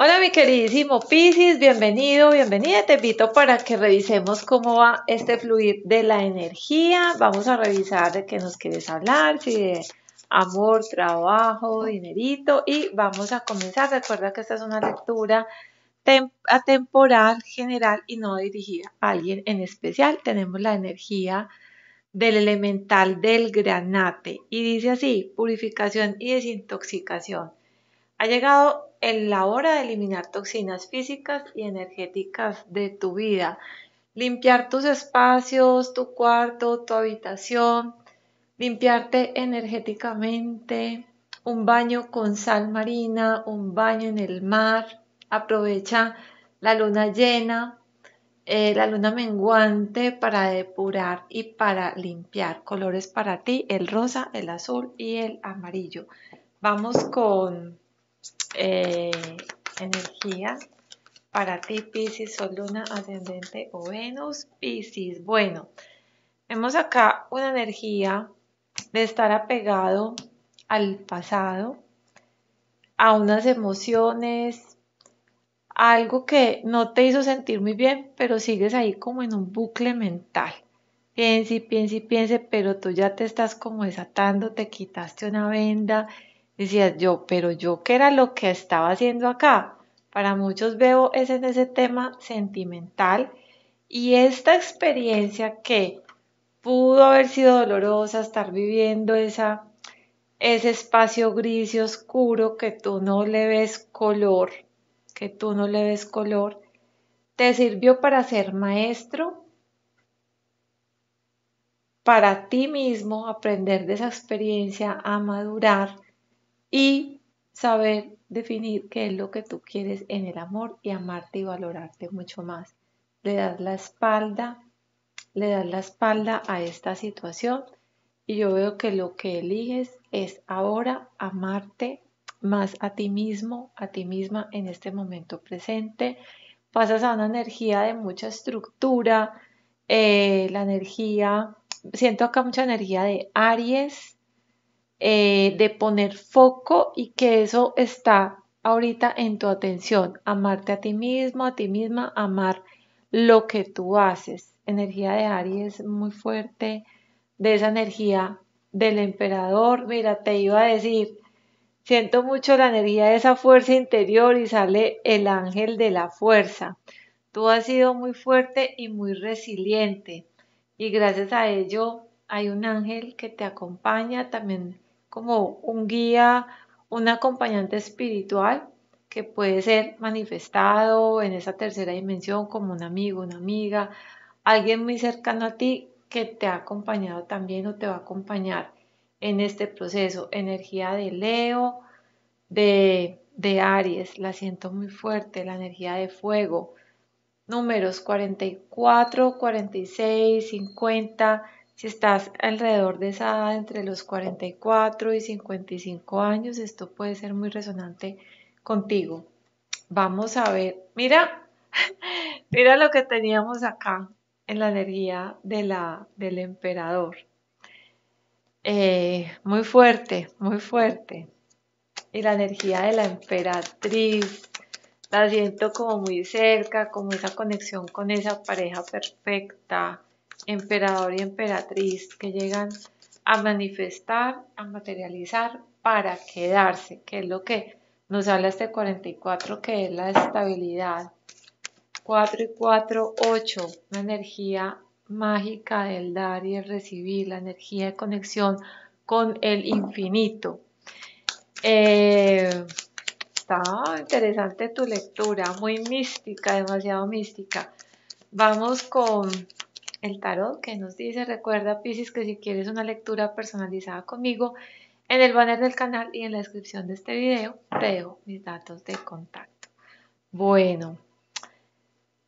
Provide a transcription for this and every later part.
Hola mi queridísimo Piscis, bienvenido, bienvenida. Te invito para que revisemos cómo va este fluir de la energía. Vamos a revisar de qué nos quieres hablar, si de amor, trabajo, dinerito y vamos a comenzar. Recuerda que esta es una lectura atemporal, general y no dirigida a alguien en especial. Tenemos la energía del elemental del granate y dice así, purificación y desintoxicación ha llegado en la hora de eliminar toxinas físicas y energéticas de tu vida. Limpiar tus espacios, tu cuarto, tu habitación, limpiarte energéticamente, un baño con sal marina, un baño en el mar, aprovecha la luna llena, eh, la luna menguante para depurar y para limpiar. Colores para ti, el rosa, el azul y el amarillo. Vamos con eh, energía para ti, Pisces, Sol, Luna, Ascendente o Venus, Pisces. Bueno, vemos acá una energía de estar apegado al pasado, a unas emociones, algo que no te hizo sentir muy bien, pero sigues ahí como en un bucle mental. Piense y piense y piense, pero tú ya te estás como desatando, te quitaste una venda, decías yo, pero yo qué era lo que estaba haciendo acá. Para muchos veo es en ese tema sentimental y esta experiencia que pudo haber sido dolorosa, estar viviendo esa, ese espacio gris y oscuro que tú no le ves color, que tú no le ves color, te sirvió para ser maestro, para ti mismo aprender de esa experiencia a madurar y saber definir qué es lo que tú quieres en el amor y amarte y valorarte mucho más. Le das la espalda, le das la espalda a esta situación y yo veo que lo que eliges es ahora amarte más a ti mismo, a ti misma en este momento presente. Pasas a una energía de mucha estructura, eh, la energía, siento acá mucha energía de Aries, eh, de poner foco y que eso está ahorita en tu atención, amarte a ti mismo, a ti misma, amar lo que tú haces. Energía de Aries muy fuerte, de esa energía del emperador. Mira, te iba a decir, siento mucho la energía de esa fuerza interior y sale el ángel de la fuerza. Tú has sido muy fuerte y muy resiliente y gracias a ello hay un ángel que te acompaña, también como un guía, un acompañante espiritual que puede ser manifestado en esa tercera dimensión como un amigo, una amiga, alguien muy cercano a ti que te ha acompañado también o te va a acompañar en este proceso. Energía de Leo, de, de Aries, la siento muy fuerte, la energía de fuego. Números 44, 46, 50. Si estás alrededor de esa entre los 44 y 55 años, esto puede ser muy resonante contigo. Vamos a ver, mira, mira lo que teníamos acá en la energía de la, del emperador. Eh, muy fuerte, muy fuerte. Y la energía de la emperatriz, la siento como muy cerca, como esa conexión con esa pareja perfecta emperador y emperatriz que llegan a manifestar, a materializar para quedarse, que es lo que nos habla este 44, que es la estabilidad. 4 y 4, 8, la energía mágica del dar y el recibir, la energía de conexión con el infinito. Eh, está interesante tu lectura, muy mística, demasiado mística. Vamos con el tarot que nos dice, recuerda Pisces que si quieres una lectura personalizada conmigo, en el banner del canal y en la descripción de este video te dejo mis datos de contacto. Bueno,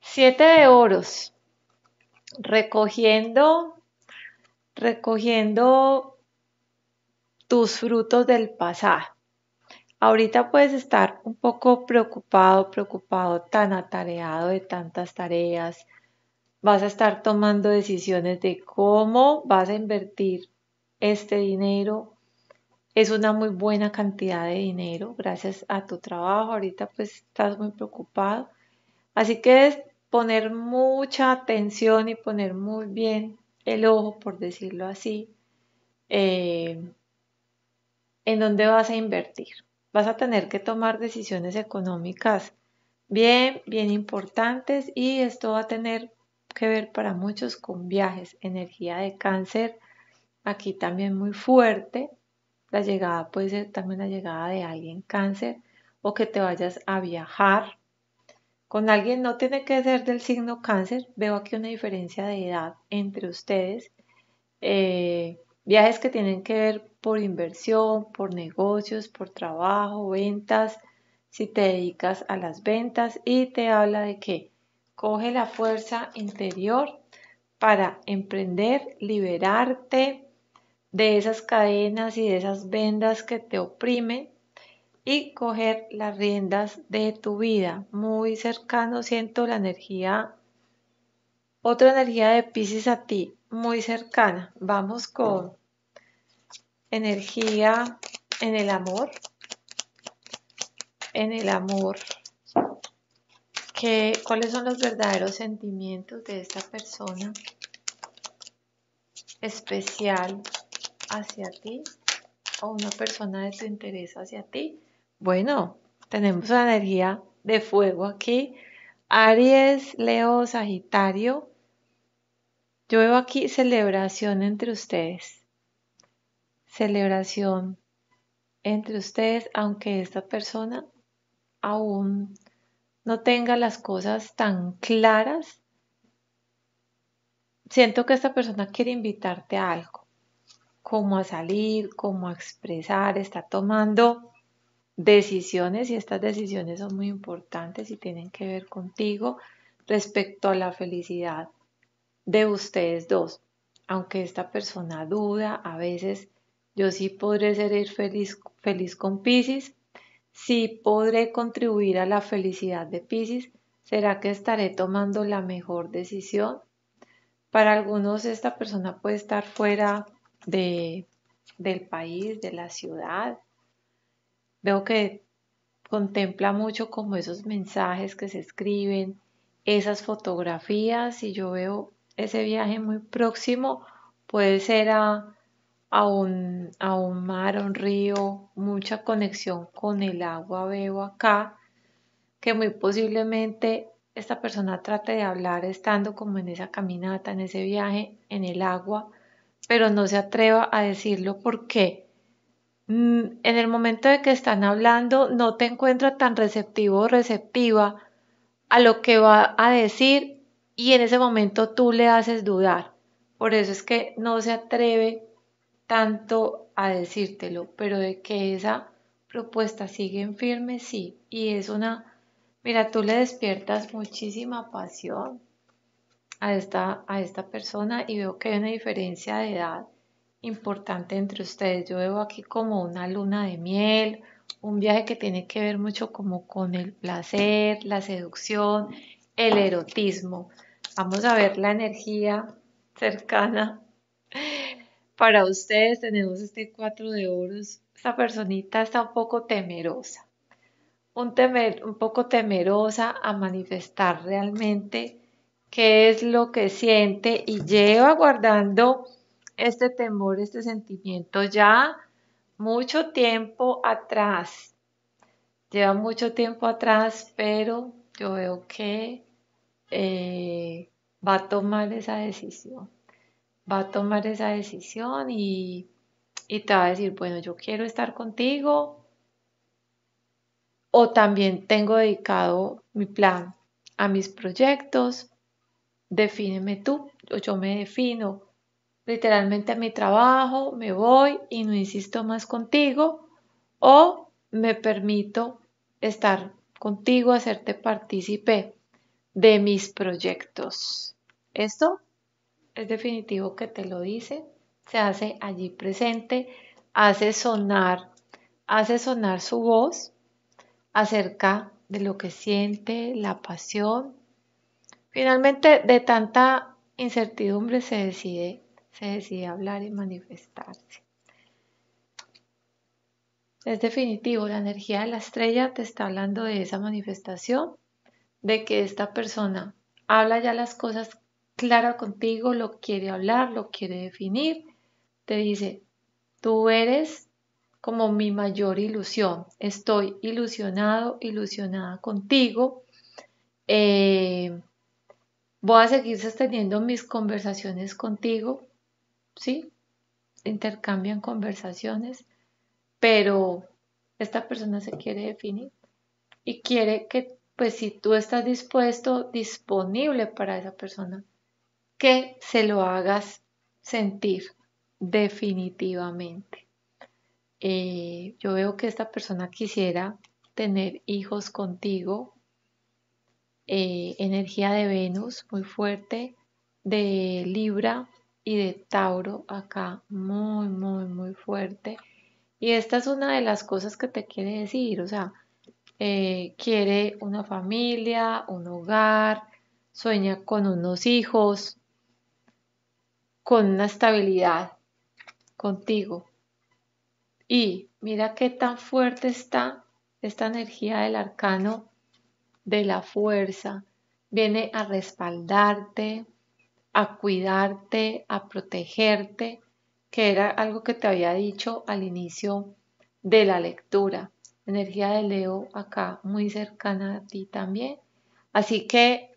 7 de oros, recogiendo, recogiendo tus frutos del pasado. Ahorita puedes estar un poco preocupado, preocupado, tan atareado de tantas tareas, vas a estar tomando decisiones de cómo vas a invertir este dinero. Es una muy buena cantidad de dinero gracias a tu trabajo. Ahorita pues estás muy preocupado. Así que es poner mucha atención y poner muy bien el ojo, por decirlo así, eh, en dónde vas a invertir. Vas a tener que tomar decisiones económicas bien, bien importantes y esto va a tener que ver para muchos con viajes, energía de cáncer, aquí también muy fuerte, la llegada puede ser también la llegada de alguien cáncer o que te vayas a viajar con alguien, no tiene que ser del signo cáncer, veo aquí una diferencia de edad entre ustedes, eh, viajes que tienen que ver por inversión, por negocios, por trabajo, ventas, si te dedicas a las ventas y te habla de que coge la fuerza interior para emprender, liberarte de esas cadenas y de esas vendas que te oprimen y coger las riendas de tu vida. Muy cercano siento la energía, otra energía de Pisces a ti, muy cercana. Vamos con energía en el amor, en el amor cuáles son los verdaderos sentimientos de esta persona especial hacia ti o una persona de tu interés hacia ti. Bueno, tenemos una energía de fuego aquí. Aries, Leo, Sagitario. Yo veo aquí celebración entre ustedes. Celebración entre ustedes, aunque esta persona aún no tenga las cosas tan claras, siento que esta persona quiere invitarte a algo, como a salir, como a expresar, está tomando decisiones y estas decisiones son muy importantes y tienen que ver contigo respecto a la felicidad de ustedes dos. Aunque esta persona duda, a veces yo sí podré ser feliz, feliz con Pisces, si podré contribuir a la felicidad de Pisces, ¿será que estaré tomando la mejor decisión? Para algunos esta persona puede estar fuera de, del país, de la ciudad. Veo que contempla mucho como esos mensajes que se escriben, esas fotografías y yo veo ese viaje muy próximo, puede ser a a un, a un mar, a un río, mucha conexión con el agua veo acá, que muy posiblemente esta persona trate de hablar estando como en esa caminata, en ese viaje, en el agua, pero no se atreva a decirlo porque mm, en el momento de que están hablando no te encuentra tan receptivo o receptiva a lo que va a decir y en ese momento tú le haces dudar. Por eso es que no se atreve tanto a decírtelo, pero de que esa propuesta sigue en firme, sí. Y es una, mira, tú le despiertas muchísima pasión a esta, a esta persona y veo que hay una diferencia de edad importante entre ustedes. Yo veo aquí como una luna de miel, un viaje que tiene que ver mucho como con el placer, la seducción, el erotismo. Vamos a ver la energía cercana para ustedes tenemos este cuatro de oros. Esta personita está un poco temerosa, un, temer, un poco temerosa a manifestar realmente qué es lo que siente y lleva guardando este temor, este sentimiento ya mucho tiempo atrás. Lleva mucho tiempo atrás, pero yo veo que eh, va a tomar esa decisión va a tomar esa decisión y, te va a decir, bueno, yo quiero estar contigo. O también tengo dedicado mi plan a mis proyectos. Defíneme tú, o yo me defino literalmente a mi trabajo, me voy y no insisto más contigo. O me permito estar contigo, hacerte partícipe de mis proyectos. Esto es definitivo que te lo dice, se hace allí presente, hace sonar, hace sonar su voz acerca de lo que siente, la pasión. Finalmente, de tanta incertidumbre se decide, se decide hablar y manifestarse. Es definitivo, la energía de la estrella te está hablando de esa manifestación, de que esta persona habla ya las cosas clara contigo, lo quiere hablar, lo quiere definir. Te dice, tú eres como mi mayor ilusión. Estoy ilusionado, ilusionada contigo. Eh, voy a seguir sosteniendo mis conversaciones contigo. ¿Sí? Intercambian conversaciones, pero esta persona se quiere definir y quiere que, pues si tú estás dispuesto, disponible para esa persona, que se lo hagas sentir definitivamente. Eh, yo veo que esta persona quisiera tener hijos contigo. Eh, energía de Venus muy fuerte, de Libra y de Tauro acá muy, muy, muy fuerte. Y esta es una de las cosas que te quiere decir, o sea, eh, quiere una familia, un hogar, sueña con unos hijos, con una estabilidad contigo. Y mira qué tan fuerte está esta energía del arcano de la fuerza. Viene a respaldarte, a cuidarte, a protegerte, que era algo que te había dicho al inicio de la lectura. Energía de Leo acá, muy cercana a ti también. Así que,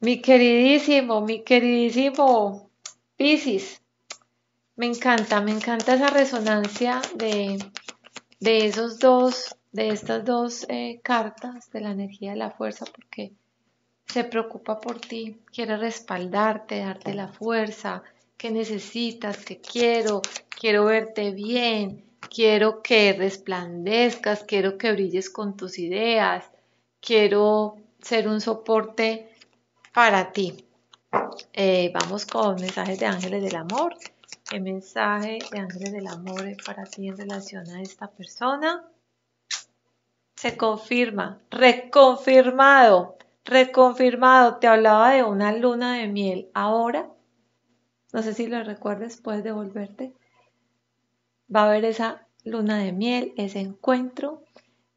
mi queridísimo, mi queridísimo Piscis, me encanta, me encanta esa resonancia de, de esos dos, de estas dos eh, cartas de la energía de la fuerza, porque se preocupa por ti, quiere respaldarte, darte la fuerza que necesitas, que quiero, quiero verte bien, quiero que resplandezcas, quiero que brilles con tus ideas, quiero ser un soporte para ti. Eh, vamos con mensajes de ángeles del amor. El mensaje de ángeles del amor es para ti en relación a esta persona. Se confirma, reconfirmado, reconfirmado. Te hablaba de una luna de miel. Ahora, no sé si lo recuerdes, puedes devolverte. Va a haber esa luna de miel, ese encuentro,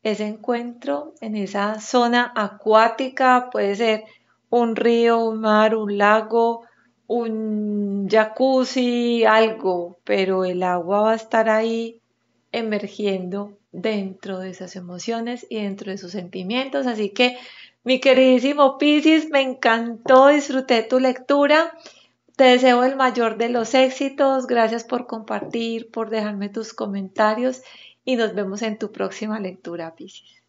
ese encuentro en esa zona acuática, puede ser un río, un mar, un lago, un jacuzzi, algo, pero el agua va a estar ahí emergiendo dentro de esas emociones y dentro de sus sentimientos. Así que, mi queridísimo Piscis, me encantó, disfruté tu lectura. Te deseo el mayor de los éxitos. Gracias por compartir, por dejarme tus comentarios y nos vemos en tu próxima lectura, Piscis.